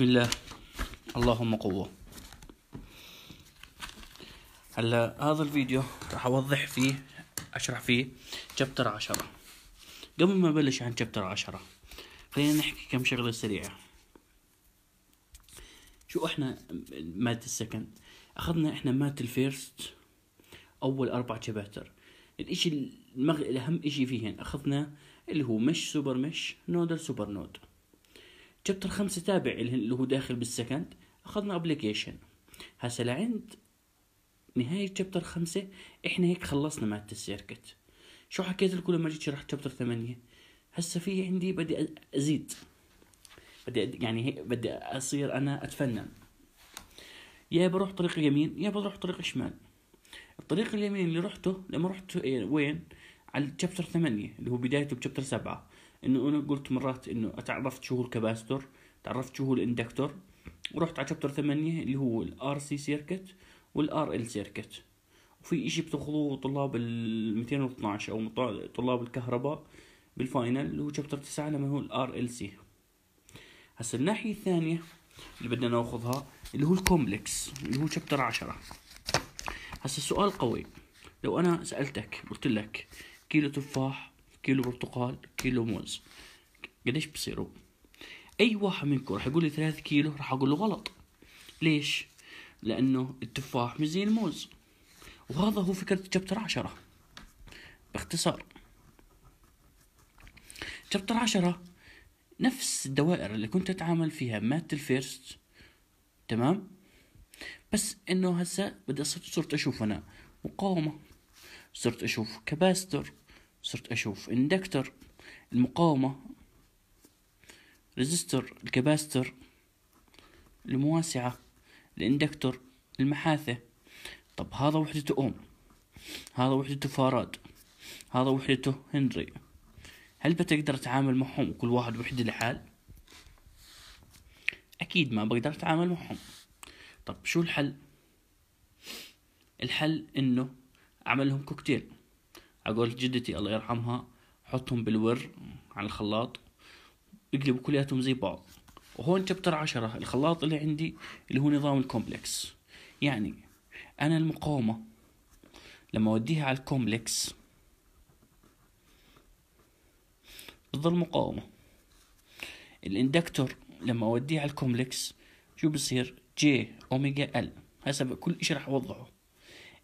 بسم الله اللهم قوة هلا هذا الفيديو راح اوضح فيه اشرح فيه شابتر عشرة قبل ما ابلش عن شابتر عشرة خلينا نحكي كم شغلة سريعة شو احنا مات السكند اخذنا احنا مات الفيرست اول اربع شابتر الاشي المغ... الاهم اشي فيهن اخذنا اللي هو مش سوبر مش نودل سوبر نود شابتر خمسة تابع اللي هو داخل بالسكند اخذنا ابلكيشن هسا لعند نهاية شابتر خمسة احنا هيك خلصنا مادة السيركت شو حكيت لكم لما جيت شرحت شابتر ثمانية هسا في عندي بدي ازيد بدي يعني هيك بدي اصير انا اتفنن يا بروح طريق يمين يا بروح طريق شمال الطريق اليمين اللي رحته لما رحت إيه، وين على شابتر ثمانية اللي هو بدايته بشابتر سبعة انه انا قلت مرات انه تعرفت شو هو الكباستور تعرفت شو هو الاندكتور ورحت على شابتر ثمانية اللي هو الار سي سيركت والار ال سيركت وفي اشي بتاخذوه طلاب ال 212 او طلاب الكهرباء بالفاينل اللي هو شابتر تسعة لما هو الار ال سي هسا الناحيه الثانيه اللي بدنا ناخذها اللي هو الكومبلكس اللي هو شابتر عشرة هسا السؤال قوي لو انا سالتك قلت لك كيلو تفاح كيلو برتقال كيلو موز قديش بصيروا اي واحد منكم راح يقول لي 3 كيلو راح اقول له غلط ليش لانه التفاح مش زي الموز وهذا هو فكرة تشابتر عشرة باختصار تشابتر عشرة نفس الدوائر اللي كنت أتعامل فيها مات الفيرست تمام بس إنه هسا بدي صرت أشوف أنا مقاومة صرت أشوف كباستر صرت أشوف اندكتر المقاومة ريزستور الكباستر المواسعة الاندكتور المحاثة طب هذا وحدته أوم هذا وحدته فاراد هذا وحدته هنري هل بتقدر أتعامل معهم كل واحد وحده لحال؟ أكيد ما بقدر أتعامل معهم طب شو الحل؟ الحل إنه أعملهم كوكتيل عقول جدتي الله يرحمها حطهم بالور على الخلاط اقلبوا كلياتهم زي بعض وهون تبتر عشرة الخلاط اللي عندي اللي هو نظام الكومبلكس يعني أنا المقاومة لما أوديها على الكومبلكس بتظل مقاومة الاندكتور لما أوديه على الكومبلكس شو بصير جي أوميجا ال هسا كل إشي راح أوضحه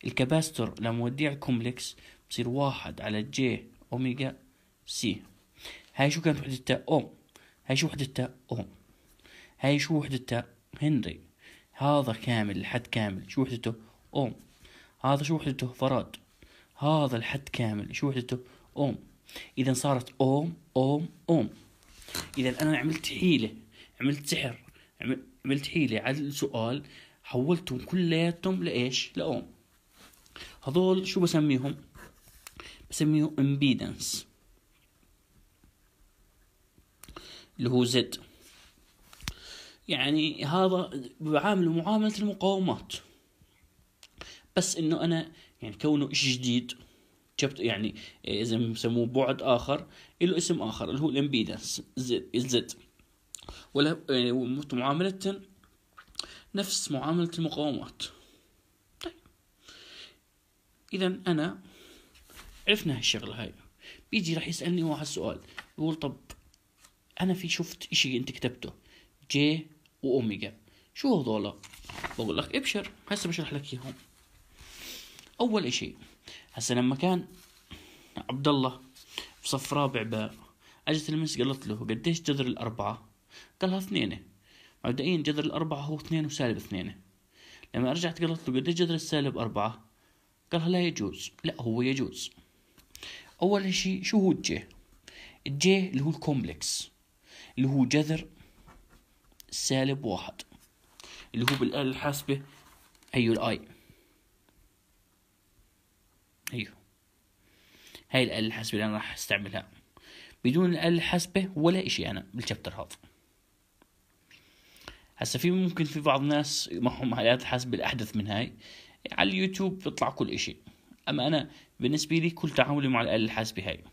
الكباستور لما أوديه على الكومبلكس بصير واحد على جي أوميجا سي هاي شو كانت وحدتها أوم هاي شو وحدتها أوم هاي شو وحدتها هنري هذا كامل الحد كامل شو وحدته أوم هذا شو وحدته فراد هذا الحد كامل شو وحدته أوم إذا صارت أوم أوم أوم إذا أنا عملت حيلة عملت سحر عملت حيلة على السؤال حولتهم كلياتهم لإيش لأوم هذول شو بسميهم نسميه امبيدنس اللي هو زد يعني هذا بعامله معاملة المقاومات بس انه انا يعني كونه شيء جديد جبت يعني إيه، اذا بسموه بعد اخر له اسم اخر اللي هو الامبيدنس الزد ولا إيه، معاملة نفس معاملة المقاومات طيب اذا انا عرفنا هالشغله هاي بيجي راح يسالني واحد سؤال بيقول طب انا في شفت اشي انت كتبته جي واوميجا شو هذول بقول لك ابشر هسه بشرح لك اياهم اول اشي هسه لما كان عبد الله بصف رابع باء اجت المس قالت له قديش جذر الاربعه قالها اثنين مبدئيا جذر الاربعه هو اثنين وسالب اثنين لما رجعت قالت له قديش جذر السالب اربعه قالها لا يجوز لا هو يجوز أول شيء شو هو الجي الجي اللي هو الكومبلكس اللي هو جذر سالب واحد اللي هو بالآلة الحاسبة هيو الآي هيو هاي الآلة الحاسبة اللي أنا راح أستعملها بدون الآلة الحاسبة ولا إشي أنا بالشابتر هذا هسا في ممكن في بعض الناس معهم آلات حاسبة الأحدث من هاي على اليوتيوب بيطلع كل إشي أما أنا بالنسبة لي كل تعاملي مع الآلة الحاسبة هاي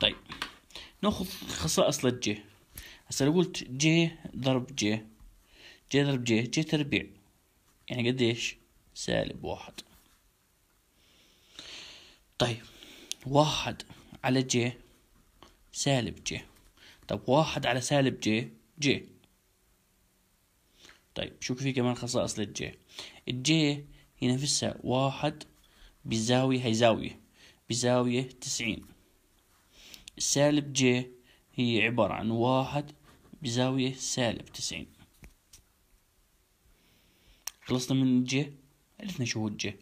طيب ناخذ خصائص للجي هسا لو قلت جي ضرب جي جي ضرب جي جي تربيع يعني قديش سالب واحد طيب واحد على جي سالب جي طب واحد على سالب جي جي طيب شوف في كمان خصائص للجي الجي نفسها واحد بزاوية هي زاوية بزاوية تسعين سالب ج هي عبارة عن واحد بزاوية سالب تسعين خلصنا من ج عرفنا شو هو ج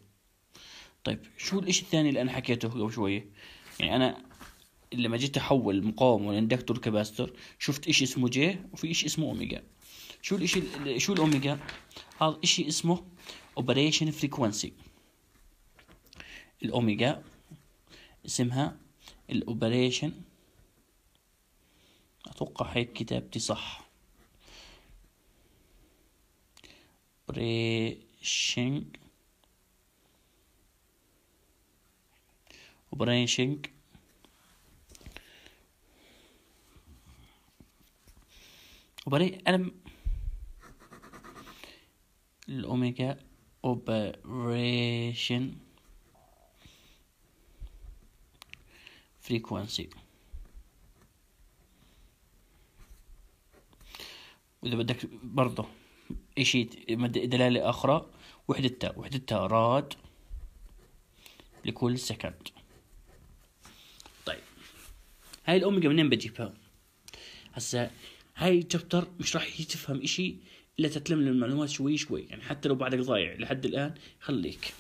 طيب شو الاشي الثاني اللي انا حكيته قبل شوية يعني انا لما جيت احول المقاومة والاندكتور كباستر شفت اشي اسمه ج وفي اشي اسمه اوميجا شو الاشي شو الاوميجا هذا اشي اسمه اوبريشن فريكونسي الاوميجا اسمها الاوبريشن اتوقع هيك كتابتي صح اوبريشن اوبريشن وبعدين انا الاوميجا operation frequency واذا بدك برضه اشي دلالة اخرى وحدتها وحدتها راد لكل سكند طيب هاي الاوميجا منين بجيبها هسا هاي الشابتر مش راح تفهم اشي لا تتلم المعلومات شوي شوي يعني حتى لو بعدك ضايع لحد الآن خليك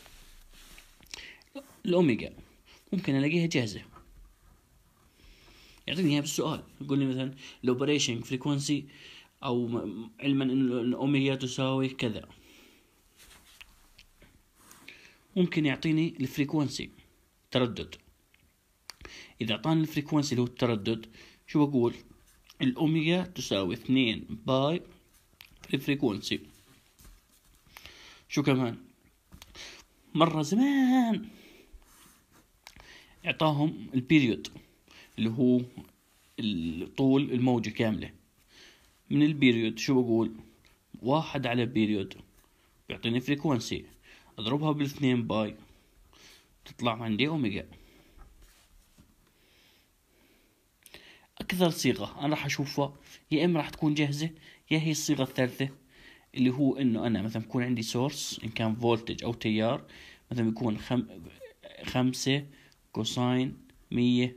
الأوميجا ممكن ألاقيها جاهزة يعطيني اياها بالسؤال يقول لي مثلا الاوبريشن فريكونسي او علما ان الاوميجا تساوي كذا ممكن يعطيني الفريكونسي تردد اذا اعطاني الفريكونسي اللي هو التردد شو بقول الاوميجا تساوي اثنين باي الفريكونسي شو كمان مرة زمان اعطاهم البيريود اللي هو الطول الموجة كاملة من البيريود شو بقول واحد على بيريود بيعطيني فريكونسي اضربها بالاثنين باي تطلع عندي اوميجا اكثر صيغة انا راح اشوفها يا اما راح تكون جاهزة يا هي الصيغة الثالثة اللي هو انه انا مثلا بكون عندي سورس ان كان فولتج او تيار مثلا بيكون خم... خمسة كوساين مية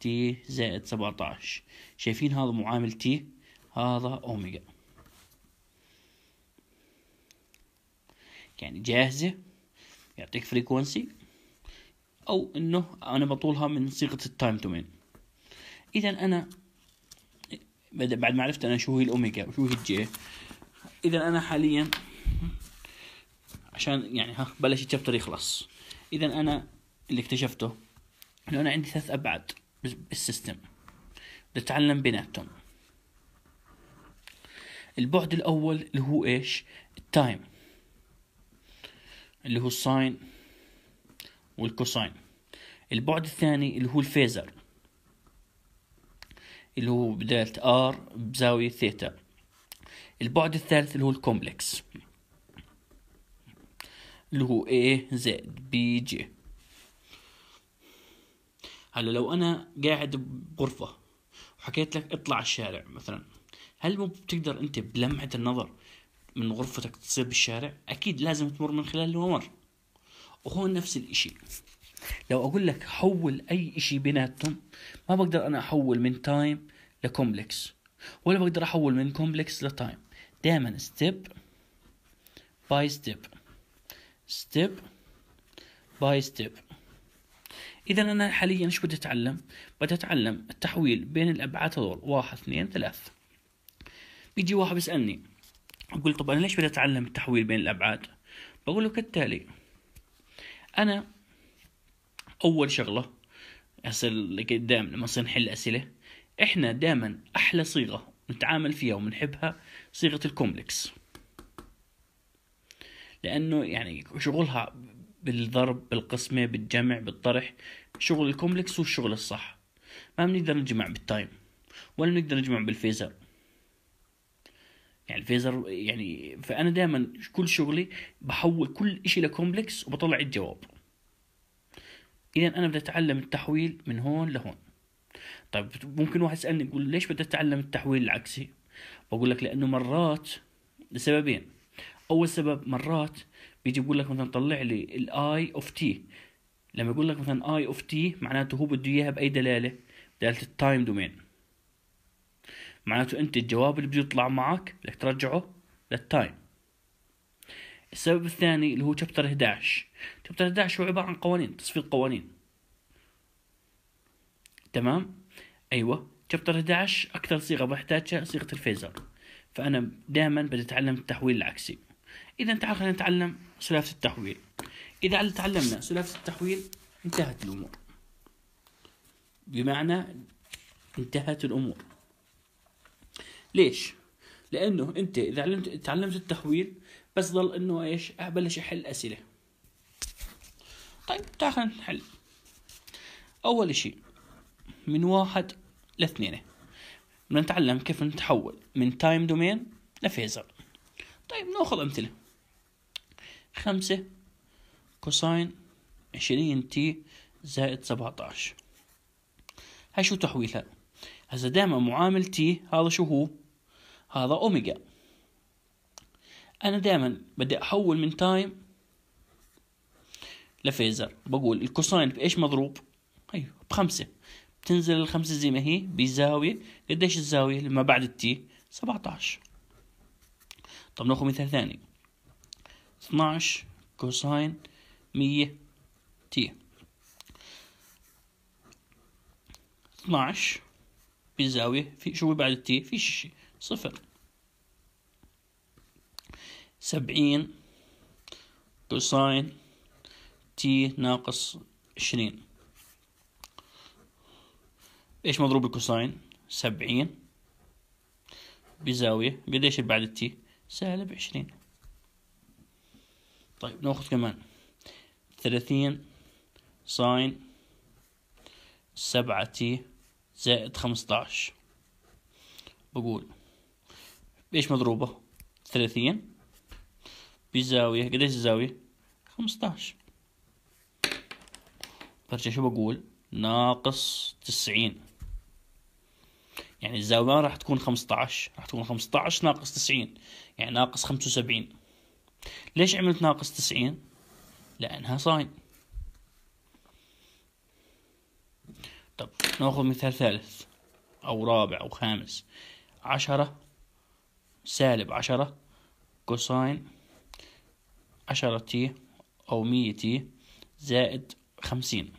تي زائد سبعة عشر شايفين هذا معامل تي هذا اوميجا يعني جاهزة يعطيك فريكونسي او انه انا بطولها من صيغة التايم دومين اذا انا بعد ما عرفت انا شو هي الاوميجا وشو هي الجي اذا انا حاليا عشان يعني ها بلش الشابتر يخلص اذا انا اللي اكتشفته انه انا عندي ثلاث ابعاد بالسيستم بدي اتعلم بيناتهم البعد الاول اللي هو ايش التايم اللي هو الساين والكوساين البعد الثاني اللي هو الفيزر اللي هو بدالة ار بزاوية ثيتا البعد الثالث اللي هو الكومبلكس اللي هو A زائد بي جي هلا لو أنا قاعد بغرفة وحكيت لك اطلع الشارع مثلا هل بتقدر أنت بلمحة النظر من غرفتك تصير بالشارع أكيد لازم تمر من خلال الممر وهون نفس الإشي لو اقول لك حول اي شيء بيناتهم ما بقدر انا احول من تايم لكومبلكس ولا بقدر احول من كومبلكس لتايم دائما ستيب باي ستيب ستيب باي ستيب اذا انا حاليا ايش بدي اتعلم بدي اتعلم التحويل بين الابعاد هذول واحد اثنين ثلاث بيجي واحد بيسالني اقول طب انا ليش بدي اتعلم التحويل بين الابعاد بقول له كالتالي انا اول شغله هسه لقدام لما نصير نحل اسئله احنا دائما احلى صيغه نتعامل فيها وبنحبها صيغه الكومبلكس لانه يعني شغلها بالضرب بالقسمه بالجمع بالطرح شغل الكومبلكس هو الشغل الصح ما بنقدر نجمع بالتايم ولا بنقدر نجمع بالفيزر يعني الفيزر يعني فانا دائما كل شغلي بحول كل اشي لكومبلكس وبطلع الجواب اذا انا بدي اتعلم التحويل من هون لهون طيب ممكن واحد يسالني يقول ليش بدي اتعلم التحويل العكسي بقول لك لانه مرات لسببين اول سبب مرات بيجي بقول لك مثلا طلع لي الاي اوف تي لما يقول لك مثلا اي اوف تي معناته هو بده اياها باي دلاله دلاله التايم دومين معناته انت الجواب اللي بده يطلع معك بدك ترجعه للتايم السبب الثاني اللي هو شابتر 11 شابتر 11 هو عباره عن قوانين تصفيق قوانين تمام ايوه شابتر 11 اكثر صيغه بحتاجها صيغه الفيزر فانا دائما بدي اتعلم التحويل العكسي اذا تعال خلينا نتعلم سلافه التحويل اذا تعلمنا سلافه التحويل انتهت الامور بمعنى انتهت الامور ليش لانه انت اذا علمت تعلمت التحويل بس ضل انه ايش ابلش احل اسئله طيب تعال خلينا نحل أول شيء من واحد لاثنين بدنا نتعلم كيف نتحول من تايم دومين لفيزر طيب ناخذ أمثلة خمسة كوساين عشرين تي زائد سبعتاش هاي شو تحويلها هسا دائما معامل تي هذا شو هو هذا أوميجا أنا دائما بدي أحول من تايم لفيزر بقول الكوساين بإيش مضروب هي أيوه، بخمسة بتنزل الخمسة زي ما هي بزاوية قديش الزاوية لما بعد التي 17 طب ناخذ مثال ثاني 12 كوساين 100 تي 12 بزاوية في شو بعد التي في شيء صفر 70 كوساين تي ناقص عشرين ايش مضروب الكوساين سبعين بزاوية قد ايش بعد التي سالب عشرين طيب ناخذ كمان ثلاثين ساين سبعة تي زائد خمسطعش بقول ايش مضروبة ثلاثين بزاوية قد ايش الزاوية خمسطعش برجع شو بقول ناقص تسعين يعني الزاوية راح تكون خمسة عشر راح تكون خمسة عشر ناقص تسعين يعني ناقص خمسة وسبعين ليش عملت ناقص تسعين لأنها ساين طب ناخذ مثال ثالث أو رابع أو خامس عشرة سالب عشرة كوساين عشرة تي أو مية تي زائد خمسين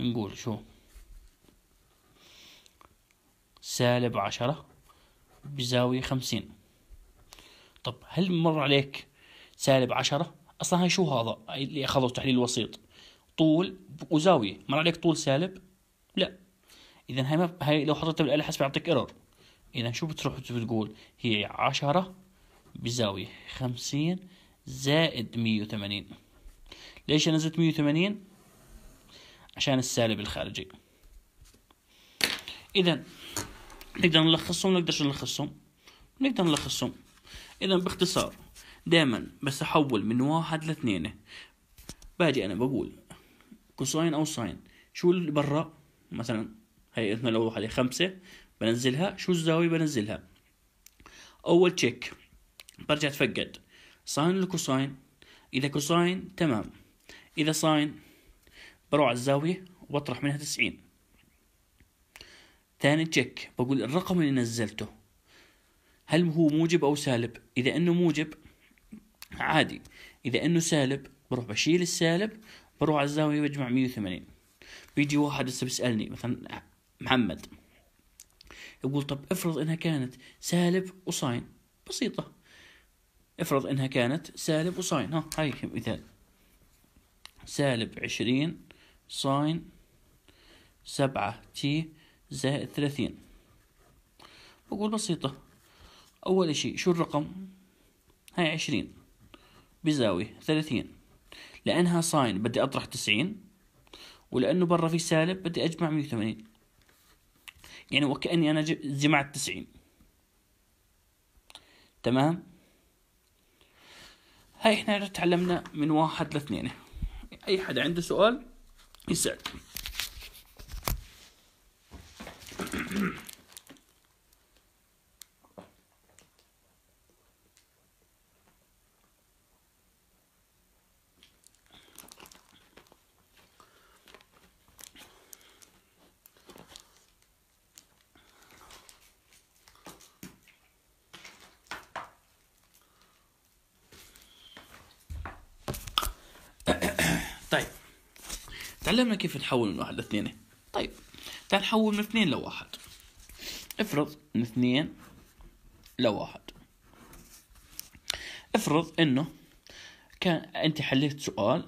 نقول شو سالب عشرة بزاوية خمسين طب هل مر عليك سالب عشرة أصلا هاي شو هذا اللي أخذه تحليل الوسيط طول وزاوية مر عليك طول سالب لا إذا هاي, ما... هاي لو حطيتها بالآلة حسب يعطيك إيرور إذا شو بتروح بتقول هي عشرة بزاوية خمسين زائد مية وثمانين ليش أنا زدت مية وثمانين عشان السالب الخارجي اذا نقدر نلخصهم نقدرش نلخصهم نقدر نلخصهم اذا باختصار دائما بس احول من واحد لاثنين باجي انا بقول كوساين او ساين شو اللي برا مثلا هي اثنين لو واحد خمسة بنزلها شو الزاوية بنزلها اول تشيك برجع اتفقد ساين لكوساين اذا كوساين تمام اذا ساين بروح على الزاوية وبطرح منها تسعين ثاني تشيك بقول الرقم اللي نزلته هل هو موجب أو سالب إذا أنه موجب عادي إذا أنه سالب بروح بشيل السالب بروح على الزاوية بجمع مية وثمانين بيجي واحد هسه بيسألني مثلا محمد يقول طب افرض انها كانت سالب وصاين بسيطة افرض انها كانت سالب وصاين ها هاي مثال سالب عشرين ساين سبعة تي زائد ثلاثين بقول بسيطة أول إشي شو الرقم هاي عشرين بزاوية ثلاثين لأنها ساين بدي أطرح تسعين ولأنه برا في سالب بدي أجمع مية وثمانين يعني وكأني أنا جمعت تسعين تمام هاي احنا تعلمنا من واحد لاثنين أي حدا عنده سؤال he said كيف نحول من واحد لاثنين طيب تعال نحول من اثنين لواحد افرض من اثنين لواحد افرض انه كان انت حليت سؤال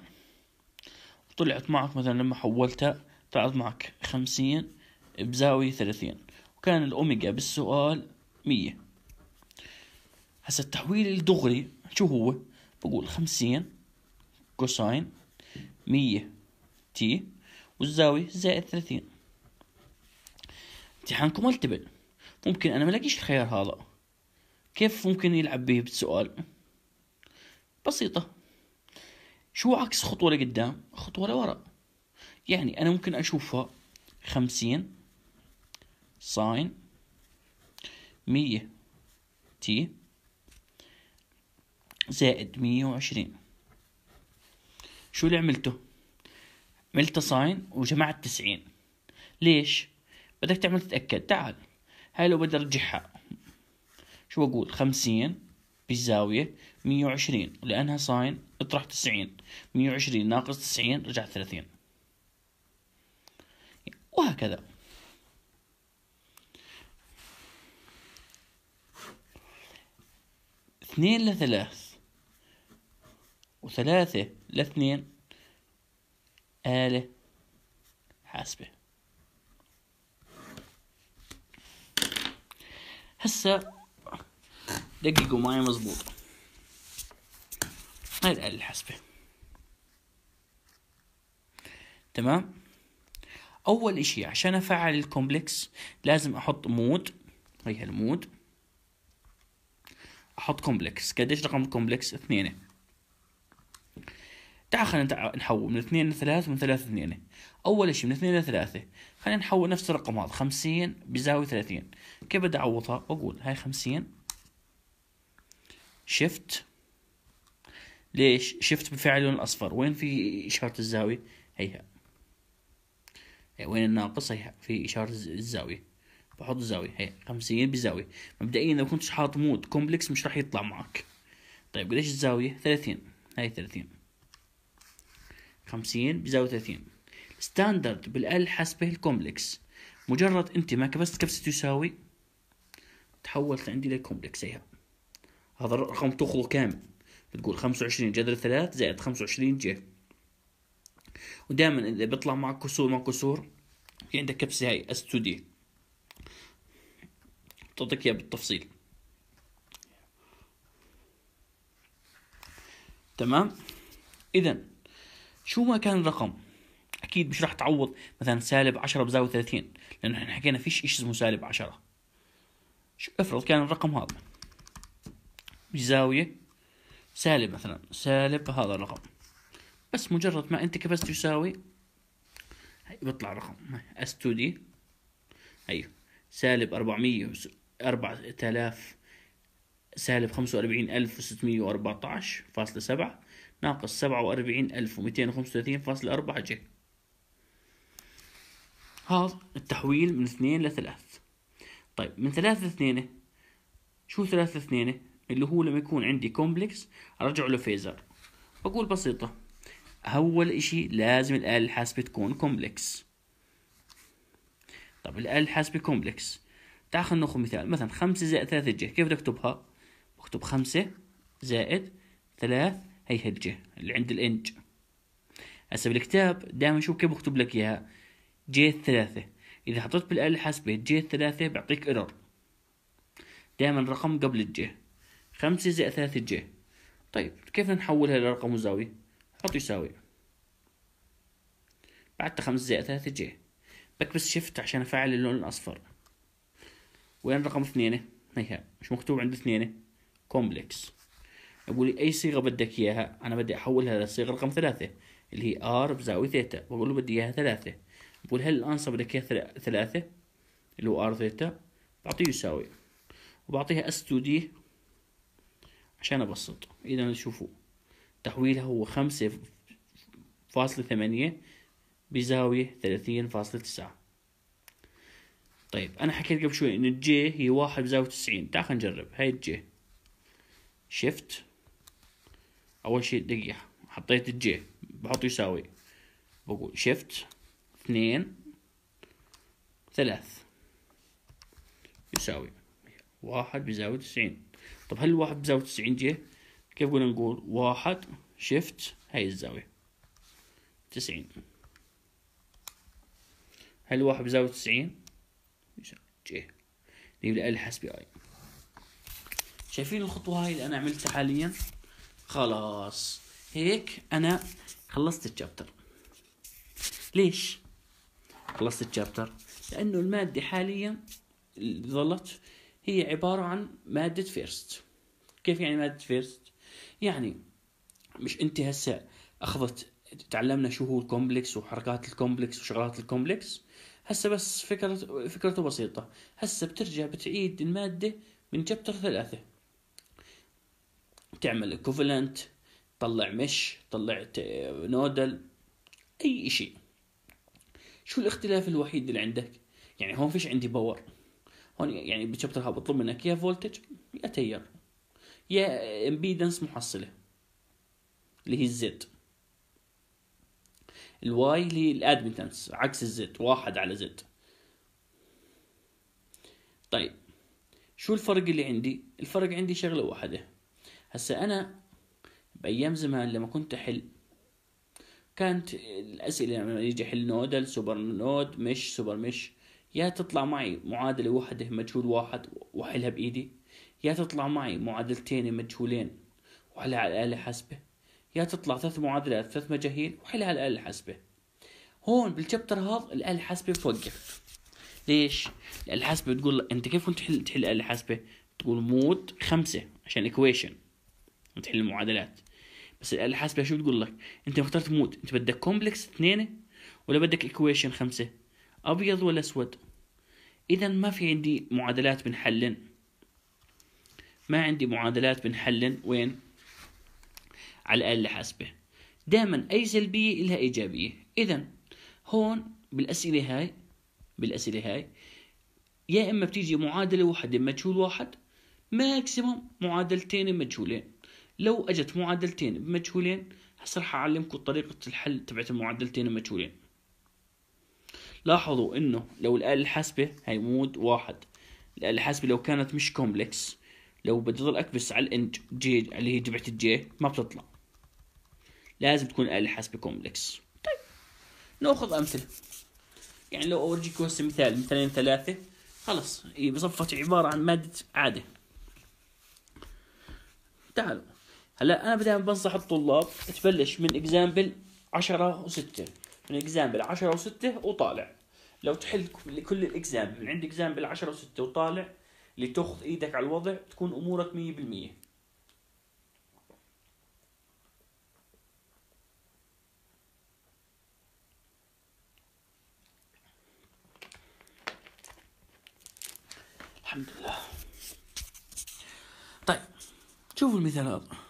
وطلعت معك مثلا لما حولتها طلعت معك خمسين بزاوية ثلاثين وكان الأوميجا بالسؤال مية هسا التحويل الدغري شو هو؟ بقول خمسين كوساين مية تي والزاوية زائد ثلاثين امتحانكم ملتبل ممكن أنا ملاقيش الخيار هذا كيف ممكن يلعب به بالسؤال بسيطة شو عكس خطوة لقدام خطوة لورا يعني أنا ممكن أشوفها خمسين ساين مية تي زائد مية وعشرين شو اللي عملته عملت ساين وجمعت تسعين ليش بدك تعمل تتأكد تعال هاي لو بدي ارجعها شو بقول خمسين بالزاوية مية وعشرين لأنها ساين اطرح تسعين مية وعشرين ناقص تسعين رجع ثلاثين وهكذا اثنين لثلاث وثلاثة لاثنين آلة حاسبة هسا دققوا معي مظبوط هاي الآلة الحاسبة تمام أول إشي عشان أفعل الكومبلكس لازم أحط مود هي المود أحط كومبلكس قديش رقم الكومبلكس اثنين تعال خلينا نحول من اثنين لثلاثة من ثلاثة اثنين أول شي من اثنين لثلاثة خلينا نحول نفس الرقم هذا خمسين بزاوية ثلاثين كيف بدي أعوضها بقول هاي خمسين شفت ليش شفت بفعل اللون الأصفر وين في إشارة الزاوية هيها إيه، وين الناقص هيها في إشارة الزاوية بحط الزاوية هي خمسين بزاوية مبدئيا لو كنتش حاط مود كومبلكس مش راح يطلع معك طيب قديش الزاوية ثلاثين هاي ثلاثين 50 بزاوية 30 ستاندرد بالال حسبه الكومبلكس مجرد انت ما كبست كبسة تساوي تحولت عندي لكومبلكس هيها هذا الرقم تاخذه كامل بتقول 25 جذر 3 زائد 25 جي ودائما اذا بيطلع معك كسور ما كسور في عندك كبسه هاي اس 2 دي بتعطيك اياها بالتفصيل تمام اذا شو ما كان الرقم اكيد مش راح تعوض مثلا سالب 10 بزاويه 30 لانه احنا حكينا فيش شيء اسمه سالب 10 شو افرض كان الرقم هذا بزاويه سالب مثلا سالب هذا الرقم بس مجرد ما انت كبست يساوي هي بيطلع رقم اس 2 دي ايوه سالب 400 4000 سالب 45614.7 ناقص سبعة وأربعين ألف ومئتين وخمسة وثلاثين فاصلة أربعة جي هذا التحويل من اثنين لثلاث طيب من ثلاثة اثنين شو ثلاثة اثنين اللي هو لما يكون عندي كومبلكس أرجع له فيزر بقول بسيطة أول إشي لازم الآلة الحاسبة تكون كومبلكس طب الآلة الحاسبة كومبلكس تعال خلينا ناخذ مثال مثلا خمسة زائد ثلاثة جي كيف بدي أكتبها؟ بكتب خمسة زائد ثلاث هي هالجهة اللي عند الانج هسه بالكتاب دائما شوف كيف بكتب لك اياها جي الثلاثة اذا حطيت بالآلة الحاسبة جي الثلاثة بيعطيك ايرور دائما رقم قبل الجي خمسة زائد ثلاثة جي طيب كيف نحولها لرقم وزاوية؟ حط يساوي بعدها خمسة زائد ثلاثة جي بكبس شيفت عشان افعل اللون الاصفر وين رقم اثنينة؟ هيها مش مكتوب عند اثنينة؟ كومبلكس أقول لي اي صيغه بدك اياها انا بدي احولها للصيغه رقم ثلاثه اللي هي ار بزاويه ثيتا بقول له بدي اياها ثلاثه بقول هل الانسر بدك اياها ثلاثه اللي هو ار ثيتا بعطيه يساوي وبعطيها اس 2 دي عشان ابسط اذا شوفوا تحويلها هو خمسة فاصلة ثمانية بزاوية ثلاثين فاصلة تسعة طيب انا حكيت قبل شوي ان الجي هي واحد بزاوية تسعين تعال خلينا نجرب هاي الجي شيفت اول شيء دقيقة حطيت الجي بحط يساوي بقول شيفت اثنين ثلاث يساوي واحد بزاوية تسعين طب هل واحد بزاوية تسعين جي كيف قلنا نقول واحد شيفت هاي الزاوية تسعين هل واحد بزاوية تسعين جي نجيب الحسبي اي شايفين الخطوة هاي اللي انا عملتها حاليا خلاص هيك انا خلصت الشابتر ليش خلصت الشابتر لانه الماده حاليا اللي ظلت هي عباره عن ماده فيرست كيف يعني ماده فيرست يعني مش انت هسه اخذت تعلمنا شو هو الكومبلكس وحركات الكومبلكس وشغلات الكومبلكس هسه بس فكرة فكرته بسيطة هسه بترجع بتعيد المادة من شابتر ثلاثة تعمل equivalent طلع مش طلعت نودل اي شيء شو الاختلاف الوحيد اللي عندك يعني هون فيش عندي باور هون يعني بالشابتر هاب بطلب منك يا فولتج يا تيار يا امبيدنس محصله اللي هي الزد الواي اللي هي الادمتنس عكس الزد واحد على زد طيب شو الفرق اللي عندي الفرق عندي شغله واحده هسا انا بايام زمان لما كنت احل كانت الاسئله لما يجي احل نودل سوبر نود مش سوبر مش يا تطلع معي معادله واحده مجهول واحد واحلها بايدي يا تطلع معي معادلتين مجهولين واحلها على الاله الحاسبه يا تطلع ثلاث معادلات ثلاث مجاهيل واحلها على الاله الحاسبه هون بالشابتر هذا الاله الحاسبه بتوقف ليش؟ الاله الحاسبه بتقول انت كيف كنت تحل تحل الاله الحاسبه؟ تقول مود خمسه عشان ايكويشن وتحل المعادلات بس الآلة الحاسبة شو بتقول لك انت مختار تموت انت بدك كومبلكس اثنين ولا بدك ايكويشن خمسة ابيض ولا اسود اذا ما في عندي معادلات بنحلن ما عندي معادلات بنحلن وين على الآلة الحاسبة دائما اي سلبية لها ايجابية اذا هون بالاسئلة هاي بالاسئلة هاي يا اما بتيجي معادلة واحده مجهول واحد ماكسيموم معادلتين مجهولين لو اجت معادلتين بمجهولين هسه راح اعلمكم طريقة الحل تبعت المعادلتين المجهولين لاحظوا انه لو الآلة الحاسبة هي مود واحد الآلة الحاسبة لو كانت مش كومبلكس لو بدي اضل اكبس على الانج جي اللي هي تبعت الجي ما بتطلع لازم تكون الآلة الحاسبة كومبلكس طيب ناخذ امثلة يعني لو اورجيكم هسه مثال مثالين ثلاثة خلص هي إيه، بصفت عبارة عن مادة عادة تعالوا هلا انا دائما بنصح الطلاب تبلش من اكزامبل 10 و6 من اكزامبل 10 و6 وطالع لو تحل كل الاكزامبل من عند اكزامبل 10 و6 وطالع لتاخذ ايدك على الوضع تكون امورك 100% الحمد لله طيب شوفوا المثال هذا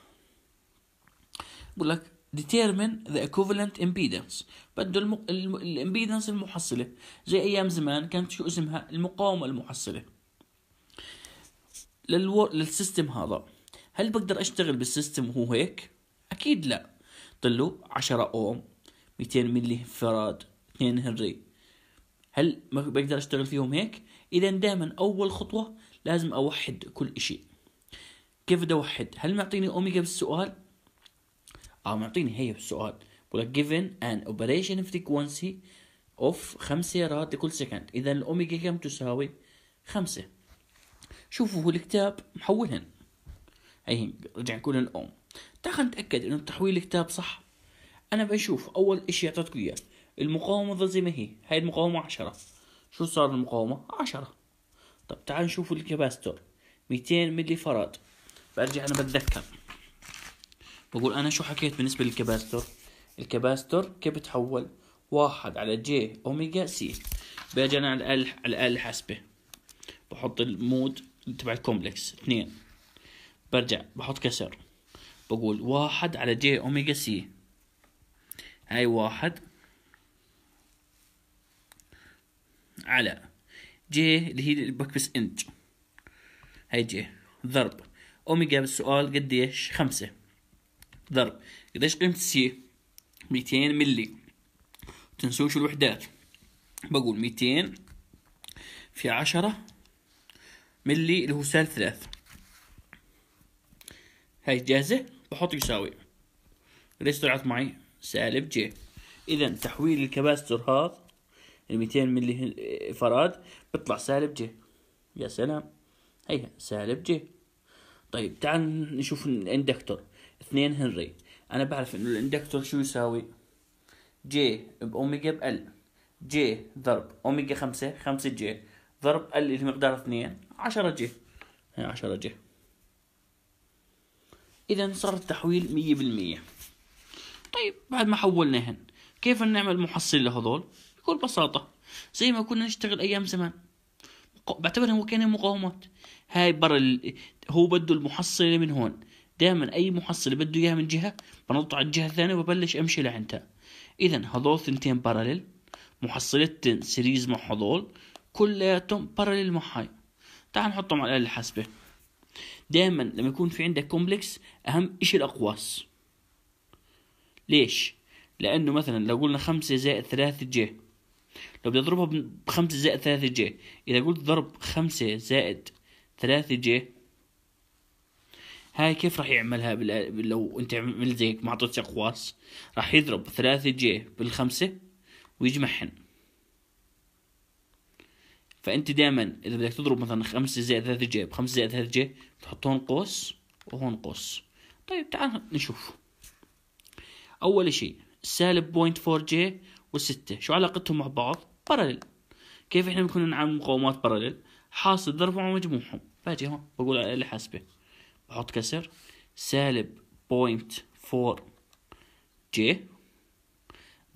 بقول لك determine the equivalent impedance بده الم... الامبيدنس المحصلة زي أيام زمان كانت شو اسمها المقاومة المحصلة للو... للسيستم هذا هل بقدر أشتغل بالسيستم وهو هيك؟ أكيد لا طلوا 10 أوم 200 ملي فراد 2 هنري هل ما بقدر أشتغل فيهم هيك؟ إذا دائما أول خطوة لازم أوحد كل إشي كيف بدي أوحد؟ هل معطيني أوميجا بالسؤال؟ أو معطيني هي السؤال بقول لك given an operation frequency of 5 رات لكل سكند إذا الأوميجا كم تساوي؟ 5 شوفوا هو الكتاب محولهن هي رجع نقول الأوم تعال نتأكد إنه تحويل الكتاب صح أنا بشوف أول شيء أعطيتكم إياه المقاومة تظل زي ما هي هاي المقاومة 10 شو صار المقاومة 10 طب تعال نشوف الكباستور 200 ملي فراد برجع أنا بتذكر بقول أنا شو حكيت بالنسبة للكباستور الكباستور كيف بتحول واحد على جي أوميجا سي باجي أنا على الآلة على الحاسبة بحط المود تبع الكومبلكس اثنين برجع بحط كسر بقول واحد على جي أوميجا سي هاي واحد على جي اللي هي بكبس انت هاي جي ضرب اوميجا بالسؤال قديش خمسة ضرب قداش قيمة السي ميتين ملي تنسوش الوحدات بقول ميتين في عشرة ملي اللي هو سالب ثلاث هاي جاهزة بحط يساوي ليش طلعت معي سالب جي إذا تحويل الكباستر هذا الميتين ملي فراد بيطلع سالب جي يا سلام هيها سالب جي طيب تعال نشوف الاندكتور 2 هنري انا بعرف انه الاندكتور شو يساوي جي باوميجا بال جي ضرب اوميجا 5 5 جي ضرب ال اللي مقدار 2 10 جي هي 10 جي اذا صار التحويل 100% طيب بعد ما حولناهن كيف نعمل محصل لهذول بكل بساطه زي ما كنا نشتغل ايام زمان بعتبرهم وكانهم مقاومات هاي برا ال... هو بده المحصله من هون دائما أي محصلة بده إياها من جهة بنط على الجهة الثانية وببلش أمشي لعندها إذا هذول ثنتين باراليل محصلتين سيريز مع هذول كلياتهم باراليل مع هاي تعال نحطهم على الآلة الحاسبة دائما لما يكون في عندك كومبلكس أهم إشي الأقواس ليش؟ لأنه مثلا لو قلنا خمسة زائد ثلاثة جي لو بدي أضربها بخمسة زائد ثلاثة جي إذا قلت ضرب خمسة زائد ثلاثة جي هاي كيف راح يعملها بال... لو انت عملت زيك ما اعطيتش اقواس راح يضرب ثلاثة جي بالخمسة ويجمعهن فانت دائما اذا بدك تضرب مثلا خمسة زائد ثلاثة جي بخمسة زائد ثلاثة جي بتحط هون قوس وهون قوس طيب تعال نشوف اول شيء سالب بوينت فور جي والستة شو علاقتهم مع بعض بارلل كيف احنا بنكون نعمل مقاومات بارلل حاصل ضربهم ومجموعهم باجي هون بقول على حاسبه عود كسر سالب بوينت فور جي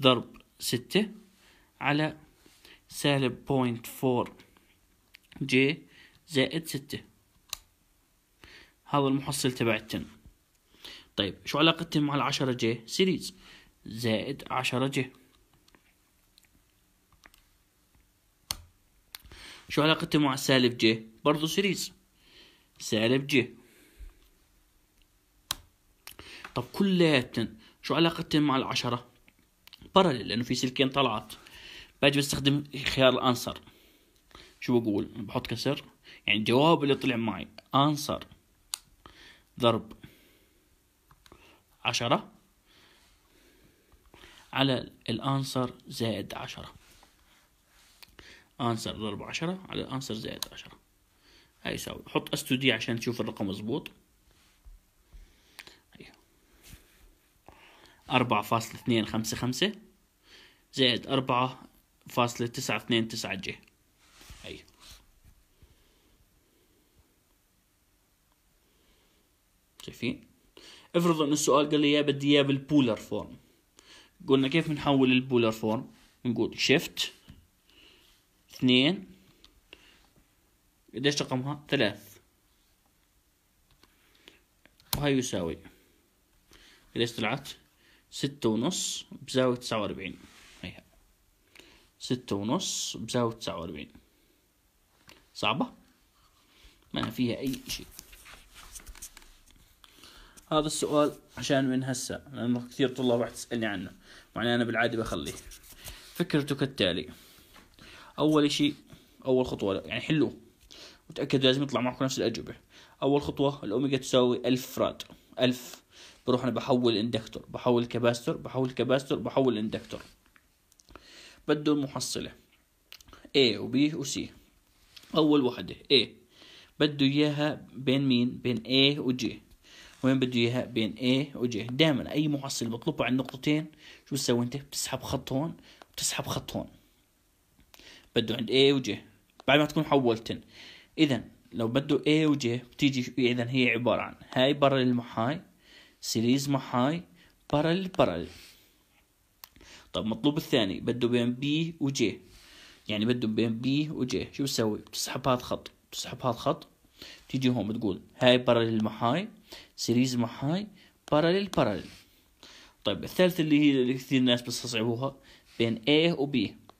ضرب ستة على سالب بوينت فور جي زائد ستة هذا المحصل تبع التن طيب شو علاقتهم مع العشرة جي سيريز زائد عشرة جي شو علاقتهم مع سالب جي برضو سيريز سالب جي طب كلياتن شو علاقتهم مع العشرة بارلل لأنه في سلكين طلعت باجي بستخدم خيار الأنسر شو بقول بحط كسر يعني الجواب اللي طلع معي أنسر ضرب عشرة على الأنسر زائد عشرة أنسر ضرب عشرة على الأنسر زائد عشرة هاي يساوي حط اس تو دي عشان تشوف الرقم مظبوط 4.255 زائد 4.929 جي أي شايفين افرضوا ان السؤال قال لي يا بدي اياه بالبولر فورم قلنا كيف بنحول البولر فورم نقول شيفت اثنين قديش رقمها ثلاث وهي يساوي قديش طلعت ستة ونص بزاوية تسعة وأربعين هيها ستة ونص بزاوية تسعة وأربعين صعبة ما فيها أي شيء هذا السؤال عشان من هسه لأنه كثير طلاب راح تسألني عنه معناه أنا بالعادة بخليه فكرته كالتالي أول شيء أول خطوة يعني حلوه وتأكد لازم يطلع معكم نفس الأجوبة أول خطوة الأوميجا تساوي ألف فراد ألف بروح انا بحول اندكتور بحول كباستور بحول كباستور بحول اندكتور بده المحصلة A و B و C أول وحدة A بده إياها بين مين؟ بين A و J وين بده إياها؟ بين A و J دائما أي محصلة مطلوبة عن نقطتين شو بتسوي أنت؟ بتسحب خط هون وبتسحب خط هون بده عند A و J بعد ما تكون حولتن إذا لو بده A و J بتيجي إذا هي عبارة عن هاي برا المحاي سيريز مع هاي بارل بارل طب مطلوب الثاني بده بين بي وجي يعني بده بين بي وجي شو بتسوي بتسحب هذا خط بتسحب هذا خط تيجي هون بتقول هاي بارل مع هاي سيريز مع هاي بارل بارل طيب الثالثة اللي هي اللي كثير ناس بيستصعبوها بين A و B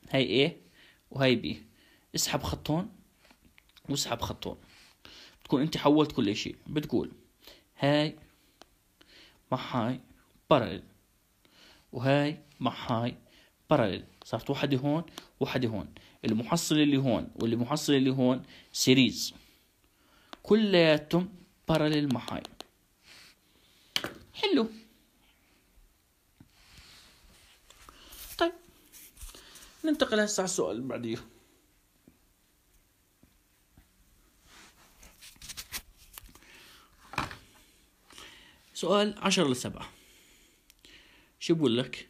هاي A وهاي B اسحب خط هون واسحب خط هون بتكون انت حولت كل شيء بتقول هاي مع هاي بارلل وهاي مع هاي بارلل صارت وحدة هون واحدة هون المحصلة اللي هون والمحصلة اللي هون سيريز كلياتهم بارلل مع هاي حلو طيب ننتقل هسه على السؤال اللي بعديه سؤال عشرة لسبعة شو بقول لك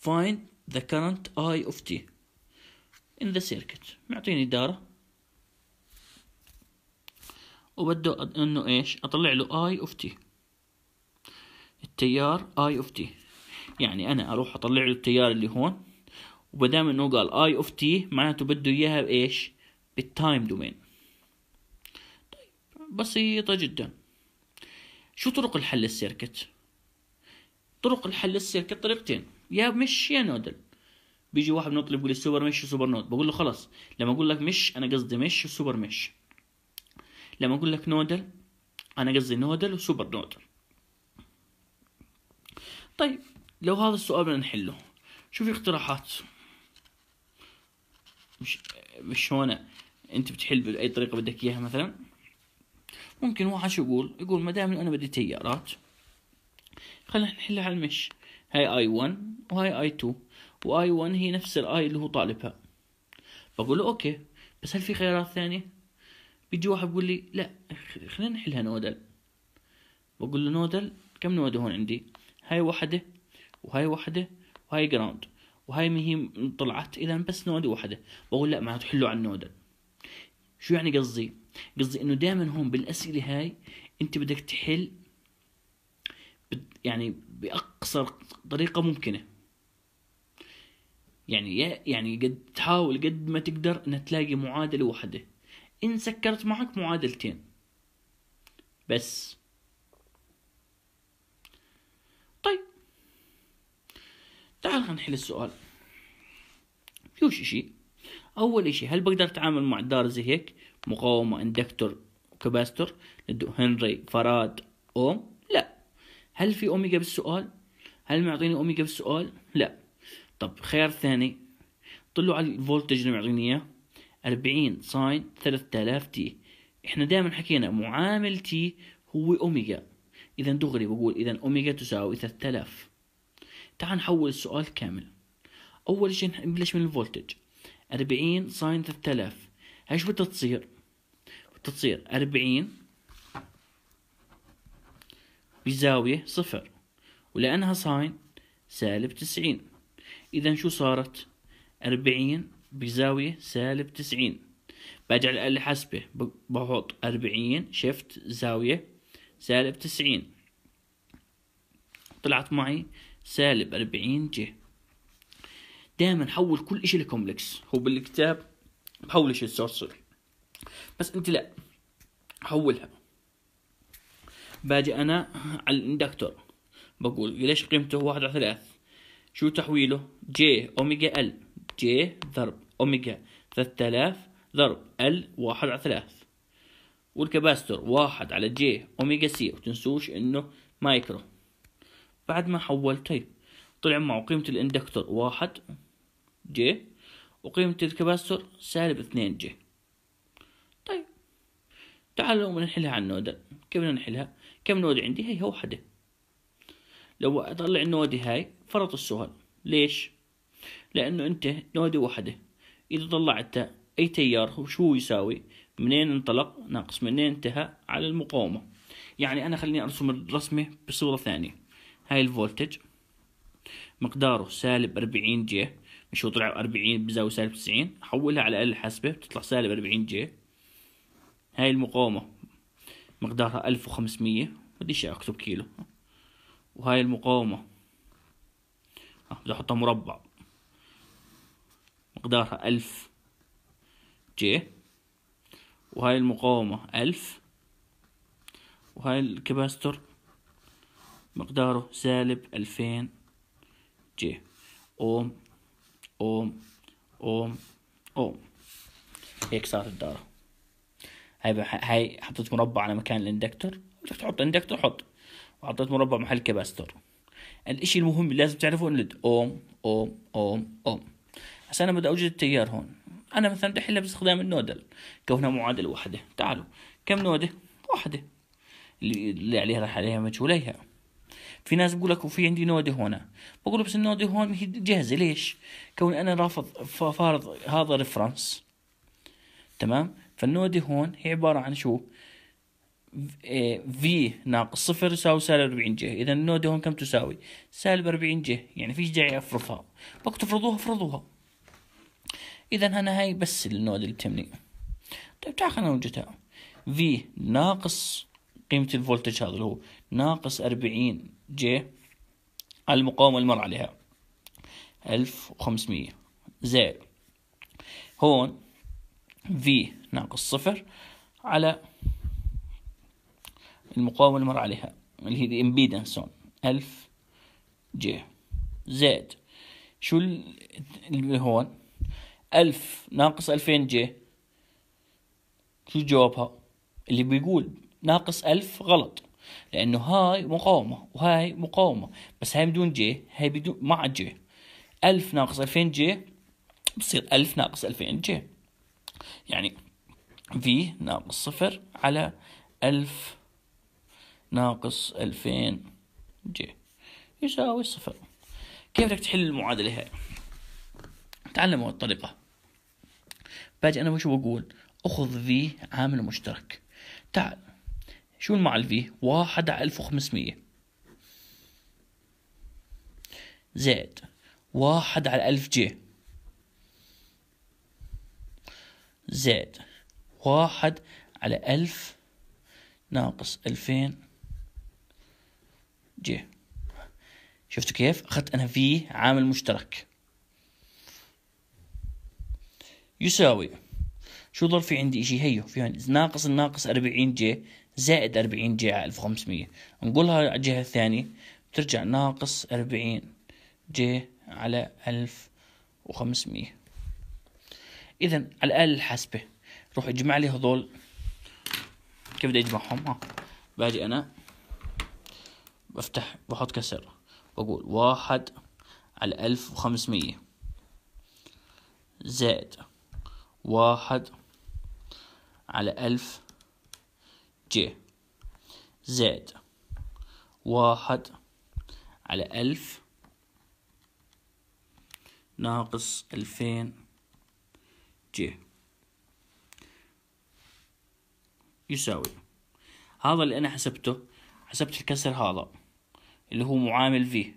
find the current I of t in the circuit معطيني دارة وبده انه ايش اطلع له I of t التيار I of t يعني انا اروح اطلع له التيار اللي هون وبدام انه قال I of t معناته بده اياها بايش بالتايم طيب، دومين بسيطة جدا شو طرق الحل السيركت طرق الحل السيركت طريقتين يا مش يا نودل بيجي واحد من يطلب يقول لي سوبر مش سوبر نود بقول له خلاص لما اقول لك مش انا قصدي مش سوبر مش لما اقول لك نودل انا قصدي نودل وسوبر نودل طيب لو هذا السؤال بدنا نحله شو في اقتراحات مش مش هون انت بتحل باي طريقه بدك اياها مثلا ممكن واحد شو يقول يقول ما دام انا بدي تيارات خلينا نحلها على المش هاي اي 1 وهاي اي 2 واي 1 هي نفس الاي اللي هو طالبها بقول له اوكي بس هل في خيارات ثانية بيجي واحد بيقول لي لا خلينا نحلها نودل بقول له نودل كم نودة هون عندي هاي وحده وهاي وحده وهاي جراوند وهاي ما هي طلعت اذا بس نودة واحدة بقول لا معناته حلوا على النودل شو يعني قصدي قصدي انه دائما هون بالاسئله هاي انت بدك تحل يعني باقصر طريقه ممكنه يعني يعني قد تحاول قد ما تقدر انها تلاقي معادله واحده ان سكرت معك معادلتين بس طيب تعال خلينا نحل السؤال فيوش اشي اول اشي هل بقدر اتعامل مع الدار زي هيك مقاومة اندكتور كباستور هنري فراد اوم لا هل في اوميجا بالسؤال هل معطيني اوميجا بالسؤال لا طب خيار ثاني طلعوا على الفولتج اللي معطيني اياه 40 ساين 3000 تي احنا دائما حكينا معامل تي هو اوميجا اذا دغري بقول اذا اوميجا تساوي 3000 تعال نحول السؤال كامل اول شيء نبلش من الفولتج 40 ساين 3000 ايش بدها تصير تصير أربعين بزاوية صفر ولأنها ساين سالب تسعين إذا شو صارت أربعين بزاوية سالب تسعين بجعل الآلة حاسبة بحط أربعين شفت زاوية سالب تسعين طلعت معي سالب أربعين جه دائما حول كل إشي لكومبلكس هو بالكتاب إشي السورسر بس انت لا حولها باجي انا على الاندكتور بقول ليش قيمته واحد على ثلاث شو تحويله جي اوميجا ال جي ضرب اوميجا ثلاثة آلاف ضرب ال واحد على ثلاث والكباستور واحد على جي اوميجا سي وتنسوش انه مايكرو بعد ما حولت هي طلع معه قيمة الاندكتور واحد جي وقيمة الكباستور سالب اثنين جي تعالوا نحلها على النودة كيف بدنا نحلها كم نود عندي هي وحدة لو اطلع النودة هاي فرط السؤال ليش لانه انت نودة وحدة اذا طلعتها اي تيار هو شو يساوي منين انطلق ناقص منين انتهى على المقاومة يعني انا خليني ارسم الرسمة بصورة ثانية هاي الفولتج مقداره سالب 40 جي مش هو طلع 40 بزاوية سالب 90 حولها على الآلة الحاسبة بتطلع سالب 40 جي هاي المقاومة مقدارها ألف وخمسمية بديش أكتب كيلو وهاي المقاومة آه، بدي أحطها مربع مقدارها ألف جي وهاي المقاومة ألف وهاي الكباستر مقداره سالب ألفين جي أوم أوم أوم أوم هيك صارت الدارة هاي هاي حطيت مربع على مكان الاندكتور بدك تحط اندكتور حط وحطيت مربع محل كباستور الاشي المهم اللي لازم تعرفه ان اوم اوم اوم اوم هسا انا بدي اوجد التيار هون انا مثلا بدي احلها باستخدام النودل كونها معادله واحده تعالوا كم نوده واحده اللي عليها راح عليها مجهوليها في ناس بقول لك وفي عندي نوده هنا بقول بس النوده هون هي جاهزه ليش كون انا رافض فارض هذا ريفرنس تمام فالنودي هون هي عبارة عن شو في إيه، ناقص صفر يساوي سالب 40 جه اذا النودي هون كم تساوي سالب 40 جه يعني فيش داعي افرضها وقت تفرضوها افرضوها اذا انا هاي بس النود اللي تهمني طيب تعال خلينا نوجدها في ناقص قيمة الفولتج هذا اللي هو ناقص 40 جي على المقاومة اللي مر عليها 1500 زائد هون v ناقص صفر على المقاومة اللي مر عليها اللي هي the impedance هون ألف جي زائد شو اللي هون ألف ناقص ألفين جي شو جوابها اللي بيقول ناقص ألف غلط لأنه هاي مقاومة وهاي مقاومة بس هاي بدون جي هاي بدون مع جي ألف ناقص ألفين جي بصير ألف ناقص ألفين جي يعني في ناقص صفر على ألف ناقص ألفين جي يساوي صفر كيف بدك تحل المعادلة هاي تعلموا الطريقة باجي أنا وش بقول أخذ في عامل مشترك تعال شو مع الفي واحد على ألف وخمسمية زائد واحد على ألف جي زائد واحد على ألف ناقص ألفين جي شفتوا كيف أخذت أنا في عامل مشترك يساوي شو ظل في عندي إشي هيو في عندي ناقص الناقص أربعين جي زائد أربعين جي على ألف وخمسمية نقولها على الجهة الثانية بترجع ناقص أربعين جي على ألف وخمسمية اذا الاله الحاسبه روح اجمع لي هذول كيف بدي اجمعهم ها آه. باجي انا بفتح بحط كسر بقول واحد على ألف وخمسمية زائد واحد على ألف جي زائد واحد على ألف ناقص ألفين ج يساوي هذا اللي أنا حسبته حسبت الكسر هذا اللي هو معامل في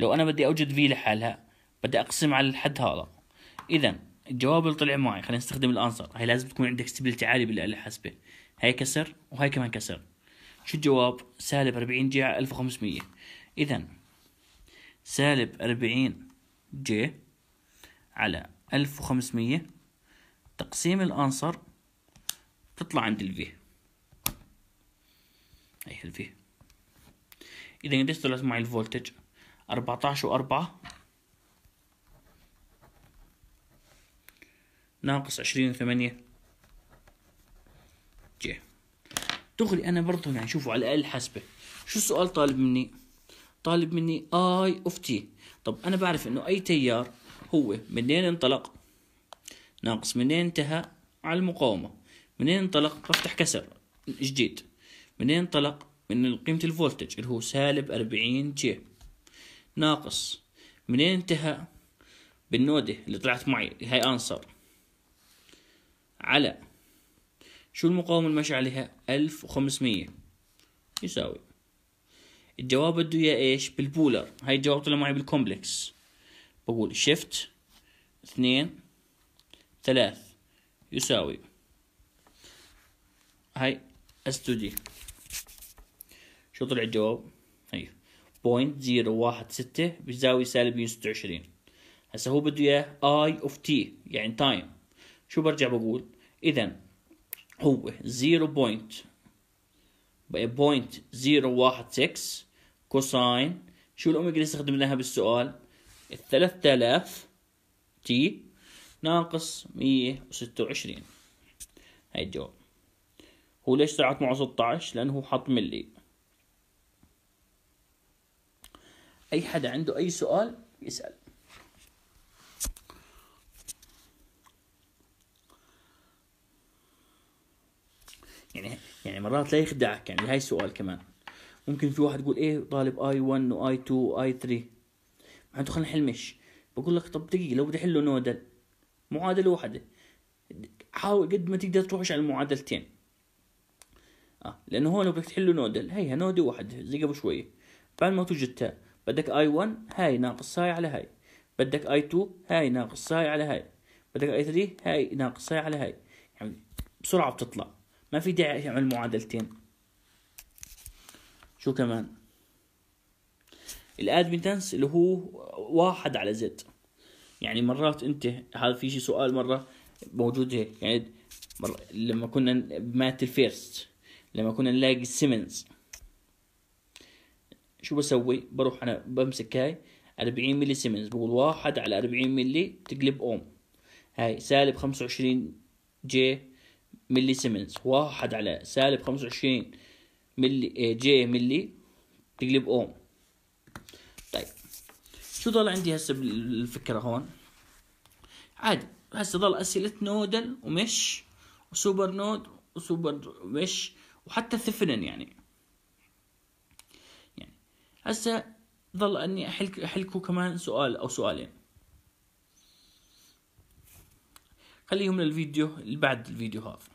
لو أنا بدي أوجد في لحالها بدي أقسم على الحد هذا إذا الجواب اللي طلع معي خلينا نستخدم الانسر هاي لازم تكون عندك ستيبلتي عالي بالآلة الحاسبة هاي كسر وهاي كمان كسر شو الجواب سالب 40 جي على 1500 إذا سالب 40 جي على 1500 تقسيم الانصر تطلع عند ال V هي ال V إذا قديش طلعت معي الفولتج؟ 14 و 4 ناقص 20 و 8 جي دغري أنا برضه يعني شوفوا على الأقل حاسبة شو السؤال طالب مني؟ طالب مني I اوف تي طب أنا بعرف إنه أي تيار هو منين انطلق؟ ناقص منين انتهى على المقاومة منين انطلق بفتح كسر جديد منين انطلق من قيمة الفولتج اللي هو سالب أربعين جي ناقص منين انتهى بالنودة اللي طلعت معي هاي أنصر على شو المقاومة اللي ماشي عليها ألف وخمسمية يساوي الجواب بده اياه ايش بالبولر هاي الجواب طلع معي بالكومبلكس بقول شيفت اثنين ثلاث يساوي هاي اس تو دي شو طلع الجواب هي بوينت زيرو واحد ستة بيساوي سالب مية ستة وعشرين هسا هو بده اياه اي اوف تي يعني تايم شو برجع بقول اذا هو زيرو بوينت بوينت زيرو واحد سكس كوساين شو الأوميجا اللي استخدمناها بالسؤال الثلاث آلاف تي ناقص مية وستة وعشرين هاي الجواب هو ليش طلعت معه ستة عشر لأنه هو حط ملي أي حدا عنده أي سؤال يسأل يعني يعني مرات لا يخدعك يعني هاي السؤال كمان ممكن في واحد يقول ايه طالب اي 1 واي 2 واي 3 معناته خلينا نحل مش بقول لك طب دقيقه لو بدي احله نودل معادله واحده حاول قد ما تقدر تروحش على المعادلتين آه. لانه هون بدك تحل نودل هيها نودة واحدة زي قبل شوية بعد ما توجد بدك اي 1 هاي ناقص هاي على هاي بدك اي 2 هاي ناقص هاي على هاي بدك اي 3 هاي ناقص هاي على هاي يعني بسرعة بتطلع ما في داعي تعمل معادلتين شو كمان الادمنتنس اللي هو واحد على زد يعني مرات انت هذا في شيء سؤال مره موجود هيك يعني مرة لما كنا بمات الفيرست لما كنا نلاقي سيمنز شو بسوي بروح انا بمسك هاي 40 ملي سيمنز بقول واحد على 40 ملي تقلب اوم هاي سالب 25 جي ملي سيمنز واحد على سالب 25 ملي إيه، جي ملي تقلب اوم شو ظل عندي هسه بالفكره هون عادي هسه ظل اسئله نودل ومش وسوبر نود وسوبر مش وحتى ثفنن يعني يعني هسه ظل اني احل احلكو كمان سؤال او سؤالين خليهم للفيديو اللي بعد الفيديو هذا